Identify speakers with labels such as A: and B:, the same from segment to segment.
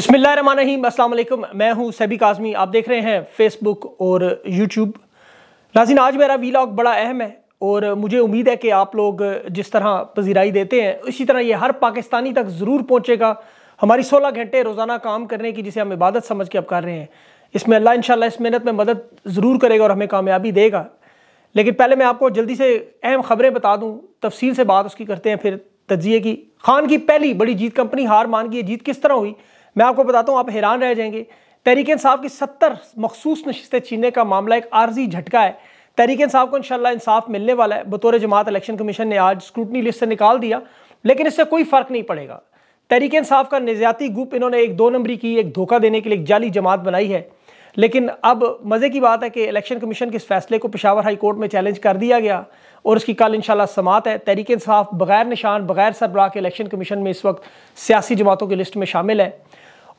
A: बसमिल अल्लाम मैं हूँ सैबिक आज़मी आप देख रहे हैं फेसबुक और यूट्यूब नाजिन आज मेरा वीलाग बड़ा अहम है और मुझे उम्मीद है कि आप लोग जिस तरह पजीराई देते हैं इसी तरह ये हर पाकिस्तानी तक ज़रूर पहुँचेगा हमारी सोलह घंटे रोज़ाना काम करने की जिसे हम इबादत समझ के अब कर रहे हैं इसमें अल्लाह इन इस मेहनत में मदद ज़रूर करेगा और हमें कामयाबी देगा लेकिन पहले मैं आपको जल्दी से अहम खबरें बता दूँ तफसील से बात उसकी करते हैं फिर तजिए की खान की पहली बड़ी जीत कंपनी हार मान गई जीत किस तरह हुई मैं आपको बताता हूँ आप हैरान रह जाएंगे तहरीक साहब की सत्तर मखसूस नशस्तें छीनने का मामला एक आर्जी झटका है तहरीक साहब को इंशाल्लाह इंसाफ मिलने वाला है बतौर जमात इलेक्शन कमीशन ने आज स्क्रूटनी लिस्ट से निकाल दिया लेकिन इससे कोई फ़र्क नहीं पड़ेगा तहरीक इंसाफ का निजाती ग्रुप इन्होंने एक दो नंबरी की एक धोखा देने के लिए एक जाली जमात बनाई है लेकिन अब मज़े की बात है कि इलेक्शन कमीशन के इस फैसले को पिशावर हाई कोर्ट में चैलेंज कर दिया गया और उसकी कल इंशाल्लाह समात है तहरीक इंसाफ बगैर निशान बगैर सरबराह के इलेक्शन कमीशन में इस वक्त सियासी जमातों की लिस्ट में शामिल है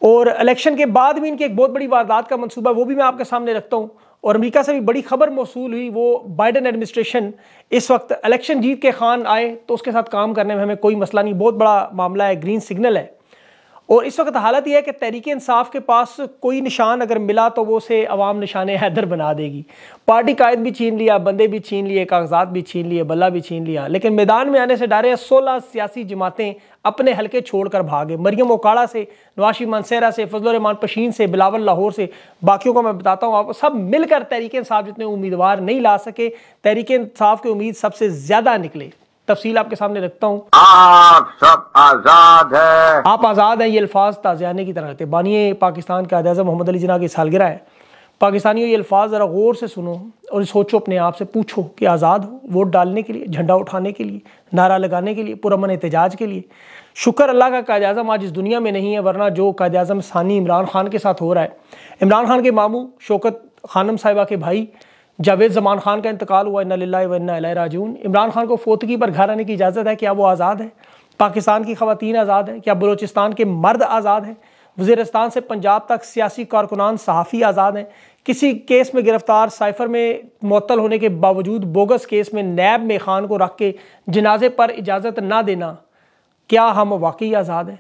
A: और इलेक्शन के बाद भी इनकी एक बहुत बड़ी वारदात का मनसूबा वो भी मैं आपके सामने रखता हूँ और अमेरिका से भी बड़ी खबर मौसू हुई वो बाइडन एडमिनिस्ट्रेशन इस वक्त इलेक्शन जीत के खान आए तो उसके साथ काम करने में हमें कोई मसला नहीं बहुत बड़ा मामला है ग्रीन सिग्नल है और इस वक्त हालत यह है कि तहरीक इंसाफ के पास कोई निशान अगर मिला तो वो उसे अवाम निशान हैदर बना देगी पार्टी कायद भी छीन लिया बंदे भी छीन लिए कागजात भी छीन लिए बल्ला भी छीन लिया लेकिन मैदान में आने से डरे सोलह सियासी जमातें अपने छोड़ छोड़कर भागे मरियम ओकाड़ा से नवाशी मनसेरा से फजल रमान पशीन से बिलावल लाहौर से बाकियों को मैं बताता हूँ आप सब मिलकर तहरीक इंसाफ जितने उम्मीदवार नहीं ला सके तहरीक इंसाफ की उम्मीद सबसे ज़्यादा निकले तफसील आपके सामने रखता हूँ आप सब आजाद है आप आजाद हैं ये अल्फाज ताजियाने की तरह रहते बानिए पाकिस्तान के आदाजा मोहम्मद अली जना की सालगिरह है पाकिस्तानियों ये अल्फाज ज़रा गौर से सुनो और सोचो अपने आप से पूछो कि आज़ाद हो वोट डालने के लिए झंडा उठाने के लिए नारा लगाने के लिए पुरमन एहतजाज के लिए शुक्र अल्लाह का कायद अजम आज इस दुनिया में नहीं है वरना जो कायद अजम सानी इमरान खान के साथ हो रहा है इमरान खान के मामू शौकत खानम साहिबा के भाई जावेद जमान खान का इंतकाल हुआ इन्ना वन्ना राजून इमरान खान को फोतगी पर घर आने की इजाज़त है क्या वो आज़ाद है पाकिस्तान की खातन आज़ाद हैं क्या बलोचिस्तान के मर्द आज़ाद हैं वजीरस्तान से पंजाब तक सियासी कारकुनान सहाफ़ी आज़ाद हैं किसी केस में गिरफ़्तार साइफर में मअतल होने के बावजूद बोगस केस में नैब में खान को रख के जनाजे पर इजाज़त ना देना क्या हम वाकई आज़ाद हैं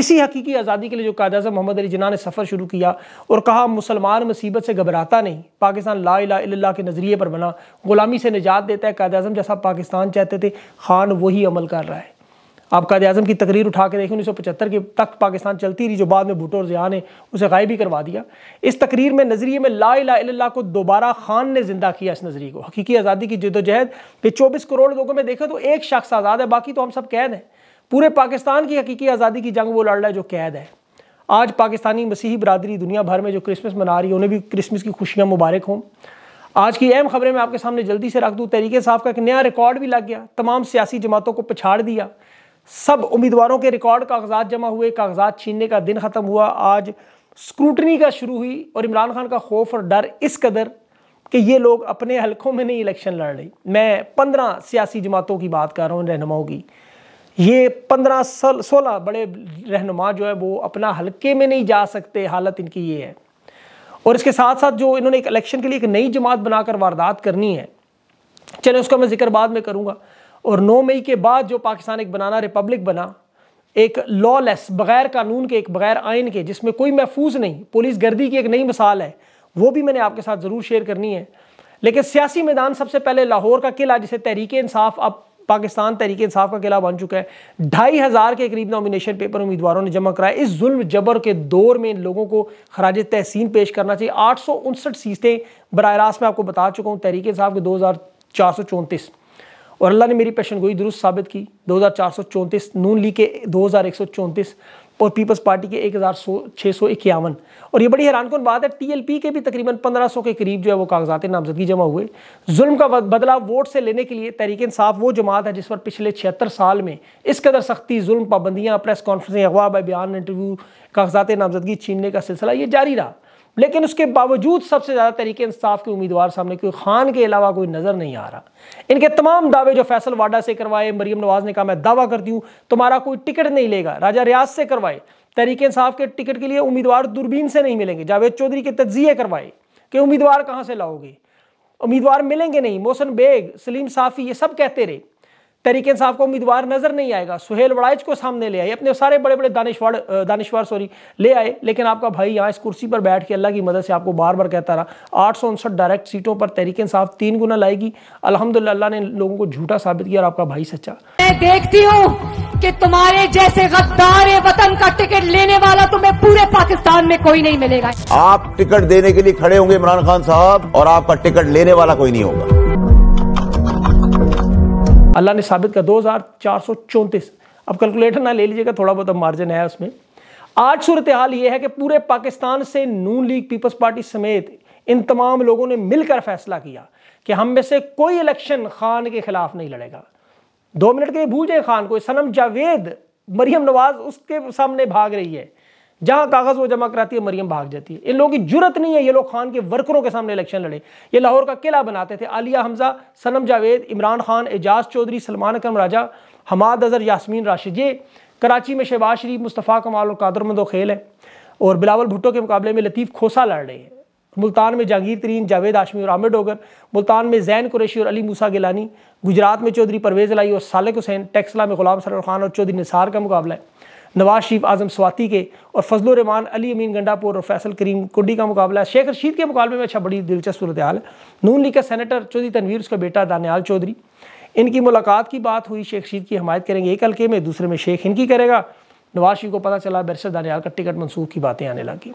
A: इसी हकीकी आज़ादी के लिए जो कायद अजम मोहम्मद अली जिन्ना ने सफ़र शुरू किया और कहा मुसलमान मुसीबत से घबराता नहीं पाकिस्तान ला ला के नज़रिए पर बना ग़ुलामी से निजात देता है कायद अजम जैसा पाकिस्तान चाहते थे खान वही अमल कर रहा है आप कायद अजम की तकरीर उठा के देखें उन्नीस सौ पचहत्तर के तक पाकिस्तान चलती रही जो बाद में भुटो और जिया ने उसे गायब ही करवा दिया इस तकरीर में नज़रिए में ला ला को दोबारा खान ने जिंदा किया इस नज़रिए को हकीकी आज़ादी की जदोजहद पे चौबीस करोड़ लोगों में देखें तो एक शख्स आज़ाद है बाकी तो हम सब कैद हैं पूरे पाकिस्तान की हकीकी आज़ादी की जंग वो लड़ रहा है जो कैद है आज पाकिस्तानी मसीही बरदरी दुनिया भर में जो क्रिसमस मना रही है उन्हें भी क्रिसमस की खुशियाँ मुबारक हों आज की अहम खबरें मैं आपके सामने जल्दी से रख दूँ तरीके साहब का एक नया रिकॉर्ड भी लग गया तमाम सियासी जमातों को पछाड़ दिया सब उम्मीदवारों के रिकॉर्ड कागजात जमा हुए कागजात छीनने का दिन ख़त्म हुआ आज स्क्रूटनी का शुरू हुई और इमरान खान का खौफ और डर इस कदर कि ये लोग अपने हलकों में नहीं इलेक्शन लड़ रही मैं पंद्रह सियासी जमातों की बात कर रहा हूँ रहनुमाओं की ये पंद्रह सल सोलह बड़े रहनुमा जो है वो अपना हल्के में नहीं जा सकते हालत इनकी ये है और इसके साथ साथ जो इन्होंने एक इलेक्शन के लिए एक नई जमात बनाकर वारदात करनी है चले उसका मैं जिक्र बाद में करूँगा और नौ मई के बाद जो पाकिस्तान एक बनाना रिपब्लिक बना एक लॉलेस बगैर कानून के एक बगैर आयन के जिसमें कोई महफूज नहीं पुलिस गर्दी की एक नई मिसाल है वो भी मैंने आपके साथ ज़रूर शेयर करनी है लेकिन सियासी मैदान सबसे पहले लाहौर का किला जिसे तहरीक इंसाफ अब पाकिस्तान तरीके इंसाफ का किला बन चुका है ढाई हज़ार के करीब नॉमिनेशन पेपर उम्मीदवारों ने जमा कराया इस जुल्म जबर के दौर में लोगों को खराज तहसीन पेश करना चाहिए आठ सौ उनसठ सीटें बर रास्त मैं आपको बता चुका हूँ तहरीक इंसाफ के दो हज़ार चार सौ चौंतीस और अल्लाह ने मेरी पेशन गोई दुरुस्त साबित की दो हज़ार चार सौ चौंतीस नून ली के दो हज़ार एक सौ चौंतीस और पीपल्स पार्टी के एक हज़ार सौ छः सौ इक्यावन और ये बड़ी हैरान कन बात है टीएलपी के भी तकरीबन पंद्रह सौ के करीब जो है वो कागजात नामजदगी जमा हुए जुल्म का बदला वोट से लेने के लिए तहरीक इंसाफ वो जमात है जिस पर पिछले छिहत्तर साल में इस कदर सख्ती जुल्म पाबंदियाँ प्रेस कॉन्फ्रेंसें अगवा बयान इंटरव्यू कागजात नामजदगी छीनने का सिलसिला ये जारी रहा लेकिन उसके बावजूद सबसे ज़्यादा तरीके इंसाफ के उम्मीदवार सामने कोई खान के अलावा कोई नज़र नहीं आ रहा इनके तमाम दावे जो फैसल वाडा से करवाए मरीम नवाज ने कहा मैं दावा करती हूं तुम्हारा कोई टिकट नहीं लेगा राजा रियाज से करवाए तरीके इंसाफ के टिकट के लिए उम्मीदवार दूरबीन से नहीं मिलेंगे जावेद चौधरी के तजिए करवाए कि उम्मीदवार कहाँ से लाओगे उम्मीदवार मिलेंगे नहीं मोहसन बेग सलीम साफ़ी ये सब कहते रहे तरीके से आपको उम्मीदवार नजर नहीं आएगा सुहेल वड़ाइज को सामने ले आए अपने सारे बड़े बड़े दानिशवाड़ दानिशवार सॉरी ले आए लेकिन आपका भाई यहाँ इस कुर्सी पर बैठ के अल्लाह की मदद से आपको बार बार कहता रहा आठ डायरेक्ट सीटों पर तरीके इंसाफ तीन गुना लाएगी अलहमदुल्ला ने लोगों को झूठा साबित किया और आपका भाई सच्चा मैं देखती हूँ की तुम्हारे जैसे गद्दार वतन का टिकट लेने वाला तुम्हें पूरे पाकिस्तान में कोई नहीं मिलेगा आप टिकट देने के लिए खड़े होंगे इमरान खान साहब और आपका टिकट लेने वाला कोई नहीं होगा अल्लाह ने साबित कर दो हज़ार चार सौ चौंतीस अब कैलकुलेटर ना ले लीजिएगा थोड़ा बहुत अब मार्जिन है उसमें आज सूरत हाल ये है कि पूरे पाकिस्तान से नून लीग पीपल्स पार्टी समेत इन तमाम लोगों ने मिलकर फैसला किया कि हम में से कोई इलेक्शन खान के खिलाफ नहीं लड़ेगा दो मिनट के लिए भूल जाए खान को सनम जावेद मरियम नवाज उसके सामने भाग रही है जहां कागज वो जमा कराती है मरियम भाग जाती है इन लोगों की जरूरत नहीं है ये लोग खान के वर्करों के सामने इलेक्शन लड़े ये लाहौर का किला बनाते थे आलिया हमजा सनम जावेद इमरान खान एजाज चौधरी सलमान अकरम राजा हमाद अजहर यासमीन राशिद ये कराची में शहबाज शरीफ मुस्तफ़ा कमाल और कादर मंदो खेल है और बिलावल भुट्टो के मुकाबले में लतीफ़ खोसा लड़ रहे हैं मुल्तान में जहांगीर तरीन जावेद आशमी और आमिर डोगर मुल्तान में जैन कुरेशी और अली मूसा गिलानी गुजरात में चौधरी परवेज़ लाई और सालिक हुसैन टेक्सला में गुलाम सरोर खान और चौधरी निसार का मुकाबला है नवाज शरीफ आजम स्वाति के और फजल अली अमीन गंडापुर और फैसल करीम कुंडी का मुकाबला है शेख रशीद के मुकाबले में अच्छा बड़ी दिलचस्प सूरत हाल है नून लीग का सेनेटर चौधरी तनवीर उसका बेटा दानियाल चौधरी इनकी मुलाकात की बात हुई शेख रशीद की हमायत करेंगे एक हल्के में दूसरे में शेख इनकी करेगा नवाज शरीफ को पता चला बरस दानियाल का टिकट मनसूख की बातें आने लगी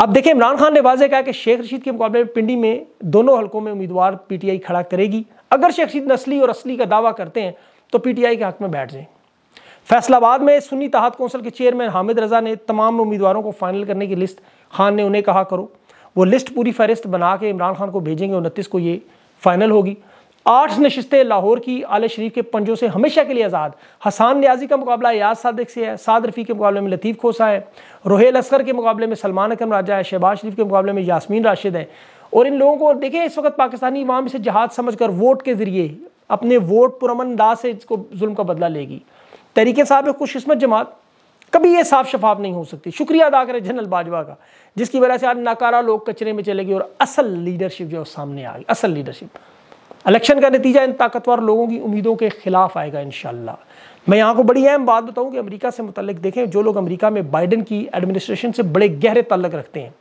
A: अब देखें इमरान खान ने वाजे कहा कि शेख रशीद के मुकाबले में पिंडी में दोनों हलकों में उम्मीदवार पीटीआई खड़ा करेगी अगर शेख रशीद नस्ली और असली का दावा करते हैं तो पीटीआई के हक में बैठ जाएं फैसलाबाद में सुन्नी तहत कौंसिल के चेयरमैन हामिद रजा ने तमाम उम्मीदवारों को फाइनल करने की लिस्ट खान ने उन्हें कहा करो वो लिस्ट पूरी फहरिस्त बना के इमरान खान को भेजेंगे उनतीस को ये फाइनल होगी आठ नशस्तें लाहौर की आल शरीफ के पंजों से हमेशा के लिए आज़ाद हसान न्याजी का मुकाबला याद सादिक से है साद रफ़ी के मुकाबले में लतीफ़ खोसा है रोहेल असगर के मुकाबले में सलमान अकरम राजा है शहबाज शरीफ के मुकाबले में यासमीन राशिद है और इन लोगों को देखें इस वक्त पाकिस्तानी इवाम इसे जहाद समझ कर वोट के ज़रिए अपने वोट पुरमन दास से इसको जुल्म का बदला लेगी तरीके साहब है खुश किस्मत जमात कभी ये साफ शफाफ नहीं हो सकती शुक्रिया अदा करें जनरल बाजवा का जिसकी वजह से आज नाकारा लोग कचरे में चले गए और असल लीडरशिप जो है सामने आ गई असल लीडरशिप इलेक्शन का नतीजा इन ताकतवर लोगों की उम्मीदों के खिलाफ आएगा इन मैं यहाँ को बड़ी अहम बात बताऊँ कि अमरीका से मुतलक देखें जो लोग अमरीका में बाइडन की एडमिनिस्ट्रेशन से बड़े गहरे तल्लक रखते हैं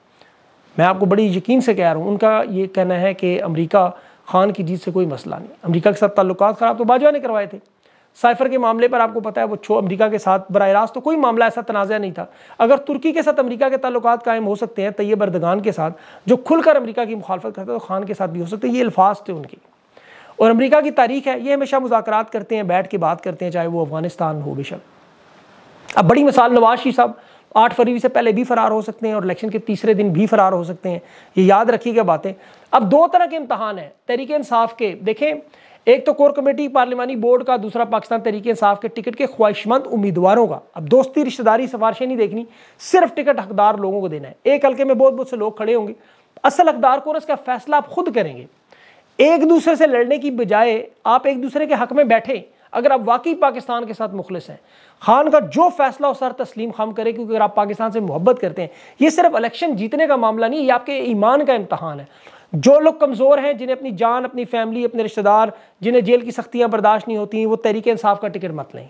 A: मैं आपको बड़ी यकीन से कह रहा हूँ उनका ये कहना है कि अमरीका खान की जीत से कोई मसला नहीं अमरीका के साथ ताल्लुक ख़राब तो बाजवा ने करवाए थे साइफर के मामले पर आपको पता है वो छो अमेरिका के साथ बर रास्त तो कोई मामला ऐसा तनाज़ा नहीं था अगर तुर्की के साथ अमेरिका के ताल्लुक कायम हो सकते हैं तैयब अरदगान के साथ जो खुलकर अमेरिका की मुखालफत करते हैं तो खान के साथ भी हो सकते हैं ये अल्फाज थे उनके और अमरीका की तारीख है ये हमेशा मुजाकर करते हैं बैठ के बात करते हैं चाहे वो अफगानिस्तान हो बेशक अब बड़ी मिसाल नवाज साहब आठ फरवरी से पहले भी फरार हो सकते हैं और इलेक्शन के तीसरे दिन भी फरार हो सकते हैं ये याद रखिएगा बातें अब दो तरह के इम्तहान हैं तरीके इंसाफ के देखें एक तो कोर कमेटी पार्लिमानी बोर्ड का दूसरा पाकिस्तान तरीके इंसाफ के टिकट के ख्वाहिशमंद उम्मीदवारों का अब दोस्ती रिश्तेदारी सिफारशें नहीं देखनी सिर्फ टिकट हकदार लोगों को देना है एक हल्के में बहुत बहुत से लोग खड़े होंगे असल हकदार को इसका फैसला आप खुद करेंगे एक दूसरे से लड़ने की बजाय आप एक दूसरे के हक में बैठे अगर आप वाकई पाकिस्तान के साथ मुखलिस हैं खान का जो फैसला हो सर तस्लीम खाम करे क्योंकि अगर आप पाकिस्तान से मोहब्बत करते हैं ये सिर्फ इलेक्शन जीतने का मामला नहीं ये आपके ईमान का इम्तहान है जो लोग कमज़ोर हैं जिन्हें अपनी जान अपनी फैमिली अपने रिश्तेदार जिन्हें जेल की सख्तियाँ बर्दाश्त नहीं होती वो तहरीक इंसाफ का टिकट मत लें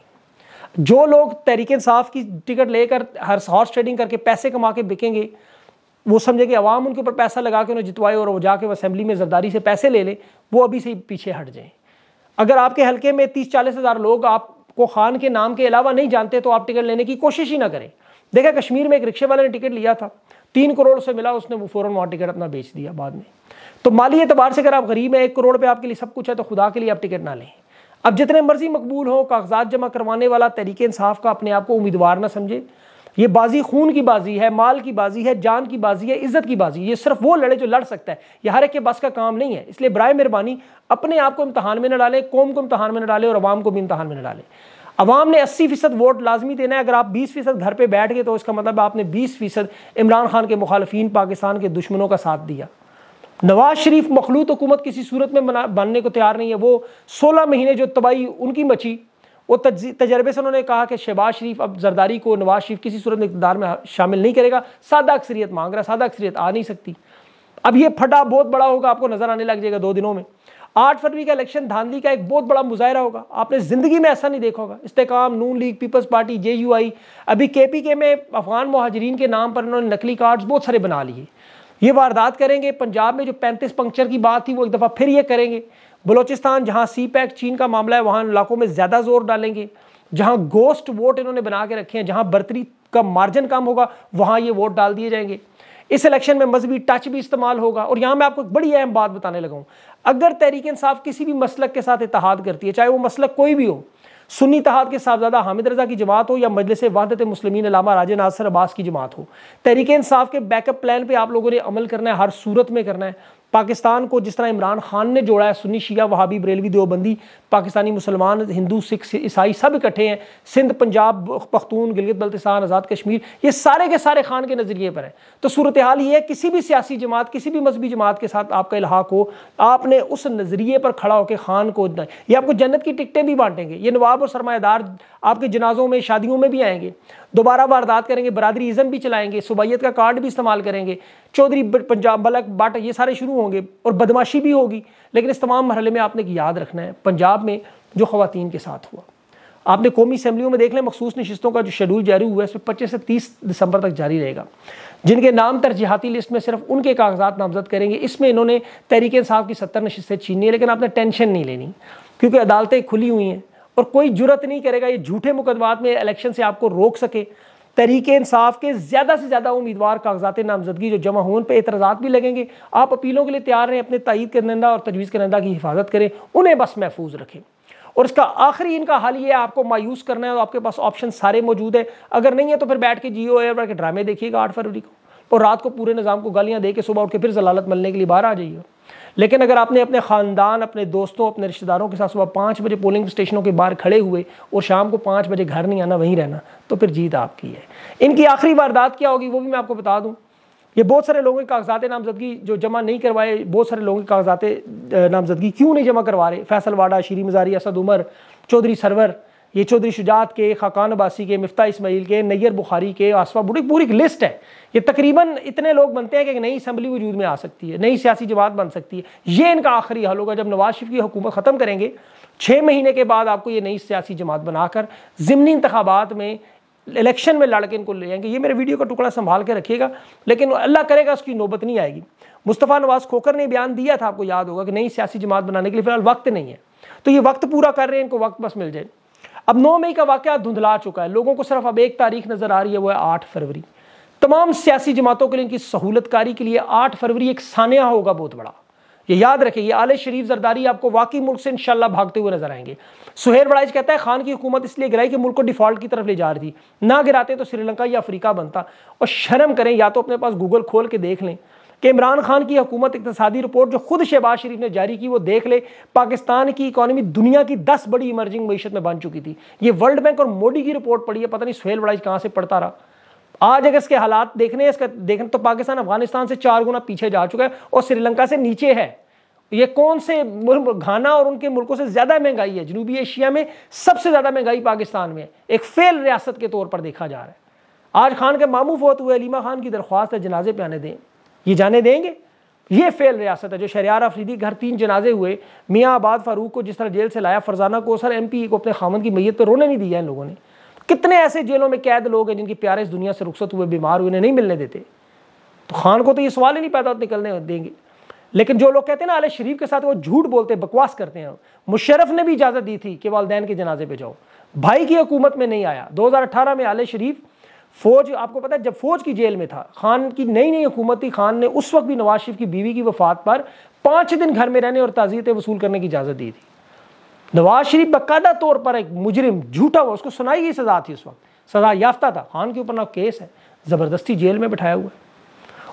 A: जो लोग तहरीक इंसाफ की टिकट लेकर हर हॉर्स ट्रेडिंग करके पैसे कमा के बिकेंगे वो समझे कि अवाम उनके ऊपर पैसा लगा के उन्हें जितवाए और वो जाके असेंबली में जरदारी से पैसे ले लें वो अभी से पीछे हट जाएं अगर आपके हल्के में तीस चालीस हज़ार लोग आपको खान के नाम के अलावा नहीं जानते तो आप टिकट लेने की कोशिश ही ना करें देखा कश्मीर में एक रिक्शे वाले ने टिकट लिया था तीन करोड़ से मिला उसने वो फ़ौरन वहाँ टिकट अपना बेच दिया बाद में तो माली एतबार से अगर आप गरीब हैं एक करोड़ पे आपके लिए सब कुछ है तो खुदा के लिए आप टिकट ना लें अब जितने मर्जी मकबूल हो कागजात जमा करवाने वाला तरीके इंसाफ का अपने आप को उम्मीदवार ना समझे ये बाजी खून की बाजी है माल की बाजी है जान की बाजी है इज्जत की बाजी ये सिर्फ वो लड़े जो लड़ सकता है ये हर एक के बस का काम नहीं है इसलिए बर मेहरबानी अपने आप को इम्तहान में न डालें कौम को इम्तहान में न डालें और आवाम को भी इम्तहान में न डालें अवाम ने अस्सी फीसद वोट लाजमी देना है अगर आप बीस फीसद घर पर बैठ गए तो इसका मतलब आपने बीस फीसद इमरान खान के मुखालफी पाकिस्तान के दुश्मनों का साथ दिया नवाज शरीफ मखलूत हुकूमत किसी सूरत में बनने को तैयार नहीं है वो सोलह महीने जो तबाही उनकी मची वो तजर्बे से उन्होंने कहा कि शहबाज शरीफ अब जरदारी को नवाज शरीफ किसी सूरत में में शामिल नहीं करेगा सादा अक्सरीत मांग रहा सादा अक्सरीत आ नहीं सकती अब ये फटा बहुत बड़ा होगा आपको नज़र आने लग जाएगा दो दिनों में आठ फरवरी का इलेक्शन धांधली का एक बहुत बड़ा मुजाहरा होगा आपने ज़िंदगी में ऐसा नहीं देखा होगा Istehkam Noon league peoples party J U I अभी के पी के में अफगान महाजरीन के नाम पर उन्होंने नकली कार्ड्स बहुत सारे बना लिए ये वारदात करेंगे पंजाब में जो पैंतीस पंक्चर की बात थी वो एक दफ़ा फिर ये करेंगे बलोचिस्तान जहाँ सी पैक चीन का मामला है वहाँ इलाकों में ज़्यादा जोर डालेंगे जहाँ गोस्ट वोट इन्होंने बना के रखे हैं जहाँ बर्तरी का मार्जिन कम होगा वहाँ ये वोट डाल दिए जाएंगे इस इलेक्शन में मजहबी टच भी इस्तेमाल होगा और यहां मैं आपको एक बड़ी अहम बात बताने लगा हूं अगर तहरीक इंसाफ किसी भी मसलक के साथ इतिहाद करती है चाहे वो मसलक कोई भी हो सुन्नी तहाद के साहबजादा हामिद रजा की जमात हो या मजलिस वहादत मुसलमिन लामा राजे नासर अब्बास की जमात हो तहरीक इंसाफ के बैकअप प्लान पर आप लोगों ने अमल करना है हर सूरत में करना है पाकिस्तान को जिस तरह इमरान खान ने जोड़ा है सुन्नी शिया वहाबी बरेलवी देवबंदी पाकिस्तानी मुसलमान हिंदू सिख ईसाई सब इकट्ठे हैं सिंध पंजाब पख्तून गिलगित बल्तिसान आज़ाद कश्मीर ये सारे के सारे खान के नज़रिए पर हैं तो सूरत हाल ये है किसी भी सियासी जमात किसी भी मजहबी जमात के साथ आपका इलाहाक हो आपने उस नज़रिए पर खड़ा होकर खान को ये आपको जन्नत की टिकटें भी बांटेंगे ये नवाब और सरमादार आपके जनाजों में शादियों में भी आएंगे दोबारा वारदात करेंगे बरदरी इज़म भी चलाएंगे सुबैत का कार्ड भी इस्तेमाल करेंगे चौधरी पंजाब बलक बट ये सारे शुरू होंगे और बदमाशी भी होगी लेकिन इस तमाम मरहले में आपने याद रखना है पंजाब में जो खुतिन के साथ हुआ आपने कौमी असम्बलियों में देख लें मखसूस नशस्तों का जो शेड्यूल जारी हुआ है इसमें पच्चीस से तीस दिसंबर तक जारी रहेगा जिनके नाम तरजीहती लिस्ट में सिर्फ उनके कागजात नामजद करेंगे इसमें इन्होंने तहरीक साहब की सत्तर नशस्तें छीनी है लेकिन आपने टेंशन नहीं लेनी क्योंकि अदालतें खुली हुई हैं और कोई ज़रूरत नहीं करेगा ये झूठे मुकदमात में इलेक्शन से आपको रोक सके तरीके इंसाफ के ज़्यादा से ज़्यादा उम्मीदवार कागजात नामजदगी जो जमा हों पर एतराज़ात भी लगेंगे आप अपीलों के लिए तैयार रहें अपने तइद करनंदा और तजवीज़ करनंदा की हिफाजत करें उन्हें बस महफूज रखें और इसका आखिरी इनका हल ये आपको मायूस करना है और आपके पास ऑप्शन सारे मौजूद है अगर नहीं है तो फिर बैठ के जियो एयर के ड्रामे देखिएगा आठ फरवरी को और रात को पूरे निज़ाम को गालियाँ दे के सुबह उठ के फिर जलालत मिलने के लिए बाहर आ जाइए लेकिन अगर आपने अपने ख़ानदान अपने दोस्तों अपने रिश्तेदारों के साथ सुबह पाँच बजे पोलिंग स्टेशनों के बाहर खड़े हुए और शाम को पाँच बजे घर नहीं आना वहीं रहना तो फिर जीत आपकी है इनकी आखिरी वारदात क्या होगी वो भी मैं आपको बता दूँ ये बहुत सारे लोगों के कागजात नामजदगी जो जमा नहीं करवाए बहुत सारे लोगों के कागजात नामजदगी क्यों नहीं जमा करवा रहे फैसलवाडा श्री मजारी असद उमर चौधरी सरवर ये चौधरी शुजात के खाकान अबासी के मफ्ता इसमाइल के नैयर बुखारी के आसफा बुढ़ी पूरी एक लिस्ट है ये तकरीबन इतने लोग बनते हैं कि नई असम्बली वजूद में आ सकती है नई सियासी जमात बन सकती है ये इनका आखिरी हल होगा जब नवाज शरीफ की हुकूमत ख़त्म करेंगे छः महीने के बाद आपको ये नई सियासी जमात बनाकर ज़मनी इंतबात में इलेक्शन में लड़के इनको ले जाएंगे ये मेरे वीडियो का टुकड़ा संभाल के रखिएगा लेकिन अल्लाह करेगा उसकी नौबत नहीं आएगी मुस्तफ़ा नवाज़ खोकर ने बयान दिया था आपको याद होगा कि नई सियासी जमात बनाने के लिए फ़िलहाल वक्त नहीं है तो ये वक्त पूरा कर रहे हैं इनको वक्त बस मिल जाए अब नौ मई का वाक्य धुंधला चुका है लोगों को सिर्फ अब एक तारीख नज़र आ रही है वो है आठ फरवरी तमाम सियासी जमातों के लिए इनकी सहूलतकारी के लिए आठ फरवरी एक सानिया होगा बहुत बड़ा ये याद रखे ये आले शरीफ जरदारी आपको वाकई मुल्क से इंशाला भागते हुए नजर आएंगे सुहेर बड़ाइज कहता है खान की हुकूमत इसलिए गिराई कि मुल्क को डिफॉल्ट की तरफ ले जा रही थी ना गिराते तो श्रीलंका या अफ्रीका बनता और शर्म करें या तो अपने पास गूगल खोल के देख लें कि इमरान खान की हुकूमत इकतसादी रिपोर्ट जो खुद शहबाज शरीफ ने जारी की वो देख ले पाकिस्तान की इकानमी दुनिया की दस बड़ी इमर्जिंग मीशत में बन चुकी थी ये वर्ल्ड बैंक और मोदी की रिपोर्ट पड़ी है पता नहीं सुहेल वड़ाई कहाँ से पड़ता रहा आज अगर इसके हालात देखने इसका देखने तो पाकिस्तान अफगानिस्तान से चार गुना पीछे जा चुका है और श्रीलंका से नीचे है ये कौन से घाना और उनके मुल्कों से ज़्यादा महंगाई है जनूबी एशिया में सबसे ज़्यादा महंगाई पाकिस्तान में एक फेल रियासत के तौर पर देखा जा रहा है आज खान के मामू होते हुए अलीमा खान की दरख्वास्त है जनाजे पे आने दें ये जाने देंगे ये फेल रियासत है जो शरियार अफरीदी घर तीन जनाजे हुए मियाँ आबाद फारूक को जिस तरह जेल से लाया फरजाना को सर एम पी को अपने खामन की मैय पर रोने नहीं दिया इन लोगों ने कितने ऐसे जेलों में कैद लोग हैं जिनके प्यारे इस दुनिया से रुखसत हुए बीमार हुए उन्हें नहीं मिलने देते तो खान को तो ये सवाल ही नहीं पैदा निकलने देंगे लेकिन जो लोग कहते हैं ना आल शरीफ के साथ वो झूठ बोलते बकवास करते हैं मुशरफ ने भी इजाज़त दी थी कि वालदेन के जनाजे पर जाओ भाई की हुकूमत में नहीं आया 2018 में आले शरीफ फौज आपको पता है जब फौज की जेल में था खान की नई नई हुकूमत थी खान ने उस वक्त भी नवाज शरीफ की बीवी की वफात पर पाँच दिन घर में रहने और ताजियतें वसूल करने की इजाज़त दी थी नवाज शरीफ बाकायदा तौर पर एक मुजरिम झूठा हुआ उसको सुनाई गई सज़ा थी उस वक्त सज़ा याफ्ता था खान के ऊपर ना केस है ज़बरदस्ती जेल में बिठाया हुआ है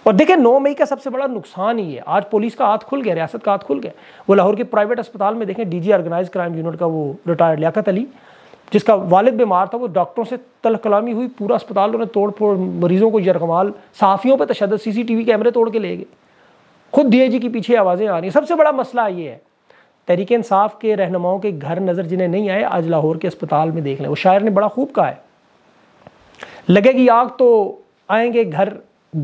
A: और देखें नौ मई का सबसे बड़ा नुकसान ही है आज पुलिस का हाथ खुल गया रियासत का हाथ खुल गया वो लाहौर के प्राइवेट अस्पताल में देखें डीजी ऑर्गेनाइज क्राइम यूनिट का वो रिटायर्ड लियाकत अली जिसका वालिद बीमार था वो डॉक्टरों से तल कलामी हुई पूरा अस्पताल उन्होंने तोड़ फोड़ मरीजों को यरकमाल साफियों पर तशद सीसीटीवी कैमरे तोड़ के ले गए खुद जी के पीछे आवाज़ें आ रही हैं सबसे बड़ा मसला ये है तहरीक इंसाफ के रहनुमाओं के घर नज़र जिन्हें नहीं आए आज लाहौर के अस्पताल में देख लें वो शायर ने बड़ा खूब कहा है लगेगी आग तो आएंगे घर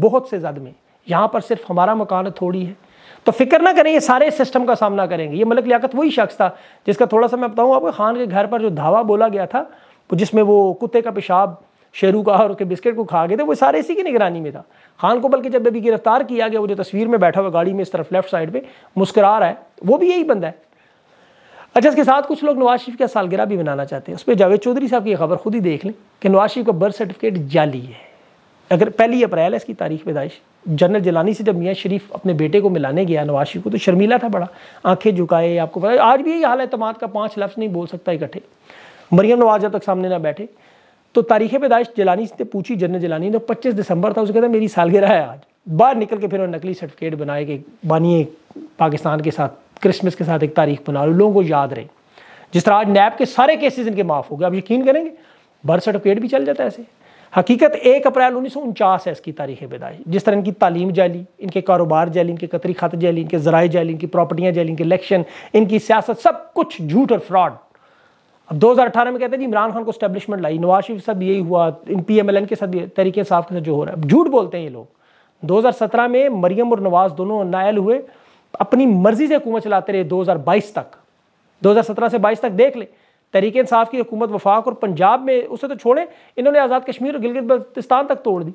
A: बहुत से जद में यहाँ पर सिर्फ हमारा मकान थोड़ी है तो फिक्र ना करें ये सारे सिस्टम का सामना करेंगे ये मलक लियाकत वही शख्स था जिसका थोड़ा सा मैं बताऊँ आपको खान के घर पर जो धावा बोला गया था जिसमें वो कुत्ते का पेशाब शेरू का और उसके बिस्किट को खा गए थे वो सारे इसी की निगरानी में था खान को बल्कि जब अभी गिरफ्तार किया गया वो जो तस्वीर में बैठा हुआ गाड़ी में इस तरफ लेफ्ट साइड पे मुस्करा रहा है वो भी यही बंदा है अच्छा इसके साथ कुछ लोग नवाज शरीफ का सालगिरह भी मनाना चाहते हैं उस पर जावेद चौधरी साहब की खबर खुद ही देख लें कि नवाज शरीफ का बर्थ सर्टिफिकेट जाली है अगर पहली अप्रैल है इसकी तारीख पैदाइश जनरल जलानी से जब मियाँ शरीफ अपने बेटे को मिलाने गया नवाज को तो शर्मीला था बड़ा आंखें झुकाए आपको पता आज भी यही हाल तमाद का पाँच लफ्ज़ नहीं बोल सकता इकट्ठे मरियम नवाज जब तक सामने ना बैठे तो तारीख पैदाइश जलानी से पूछी जनरल जलानी ने तो पच्चीस दिसंबर था उसके कहता मेरी सालगिरह है आज बाहर निकल के फिर उन्होंने नकली सर्टिफिकेट बनाए कि बानिए पाकिस्तान के साथ क्रिसमस के साथ एक तारीख बना लो लोगों को याद रहे जिस तरह आज नैब के सारे केसेस इनके माफ़ हो गए आप यकीन करेंगे बर्थ सर्टिफिकेट भी चल जाता है ऐसे हकीकत एक अप्रैल उन्नीस सौ उनचास है इसकी तारीख बेदाई जिस तरह इनकी तालीम जाली इनके कारोबार जाली इनके कतरी खत जाली इनके जराए जाली इनकी प्रॉपर्टियाँ जाली इनके इलेक्शन इनकी सियासत सब कुछ झूठ और फ्रॉड अब 2018 में कहते हैं जी इमरान खान को स्टैब्लिशमेंट लाई नवाज शरीफ साहब यही हुआ इन पी एम एल एन के साथ तरीके साफ के साथ जो हो रहा है झूठ बोलते हैं ये लोग सत्रह में मरियम और नवाज दोनों नायल हुए अपनी मर्जी से हुकूमत चलाते रहे बाईस तक सत्रह से बाईस तक देख ले तहरीक इंसाफ की हुकूमत वफाक और पंजाब में उसे तो छोड़ें इन्होंने आज़ाद कश्मीर और गिलगित बल्तिस्तान तक तोड़ दी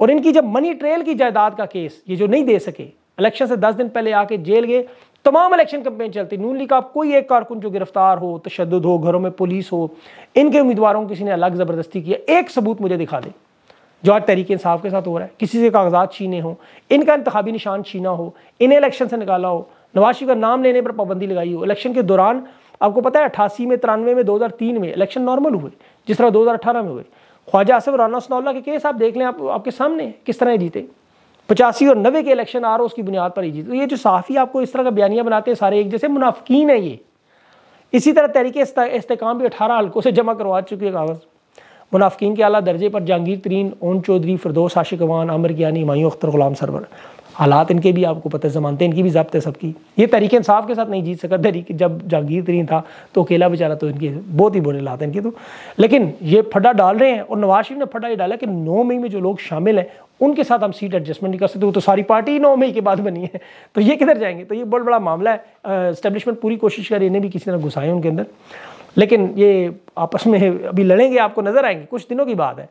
A: और इनकी जब मनी ट्रेल की जायदाद का केस ये जो नहीं दे सके इलेक्शन से दस दिन पहले आके जेल गए तमाम इलेक्शन कंपेन चलती नून लीग का आप कोई एक कारकुन जो गिरफ्तार हो तशद हो घरों में पुलिस हो इनके उम्मीदवारों को किसी ने अलग ज़बरदस्ती किया एक सबूत मुझे दिखा दे जो आज तहरीक इंसाफ के साथ हो रहा है किसी से कागजात छीने हों इनका इंतबी निशान छीना हो इन्हें इलेक्शन से निकाला हो नवाशी का नाम लेने पर पाबंदी लगाई हो इलेक्शन के दौरान आपको पता है अठासी में तिरानवे में 2003 में इलेक्शन नॉर्मल हुए जिस तरह दो में हुए ख्वाजा आसिफ राना सनौला के केस आप देख लें आप आपके सामने किस तरह जीते पचासी और नब्बे के इलेक्शन आ आर उसकी बुनियाद पर ही जीते तो ये जो साफ़ी आपको इस तरह का बयानिया बनाते हैं सारे एक जैसे मुनाफिकीन है ये इसी तरह तहरीके इस्तेकाम भी अठारह हल्कों से जमा करवा चुके हैं कागज़ मुनाफिकीन के अला दर्जे पर जहांगीर तरीन ओन चौधरी फिरदोस आशिकवान अवान आमिर ज्ञानी मायूँ अख्तर गुलाम सरवर हालात इनके भी आपको पता जमानते इनकी भी जब्त है सबकी ये तरीके इंसाफ के साथ नहीं जीत सका तरीके जब जहांगीर तरीन था तो अकेला बेचारा तो इनके बहुत ही बुरे हालात हैं इनके तो लेकिन ये फटा डाल रहे हैं और नवाज शरीफ ने फटा ये डाला कि नौ मई में जो लोग शामिल हैं उनके साथ हम सीट एडजस्टमेंट नहीं कर सकते वो तो सारी पार्टी नौ मई के बाद बनी है तो ये किधर जाएंगे तो ये बहुत बड़ा मामला है इस्टेब्लिशमेंट पूरी कोशिश करें इन्हें भी किसी तरह घुसाएं उनके अंदर लेकिन ये आपस में अभी लड़ेंगे आपको नज़र आएंगे कुछ दिनों की बात है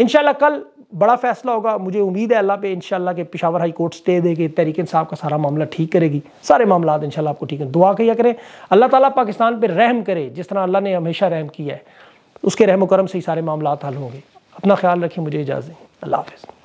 A: इन कल बड़ा फैसला होगा मुझे उम्मीद है अल्लाह पे इन के पिशावर हाई कोर्ट स्टे के तहरीक साहब का सारा मामला ठीक करेगी सारे मामला इन आपको ठीक है दुआ किया करें अल्लाह ताला पाकिस्तान पर रहम करे जिस तरह अल्लाह ने हमेशा रहम किया है उसके रहम करम से ही सारे मामला हल होंगे अपना ख्याल रखें मुझे इजाज़त दें अल्लाह हाफिज़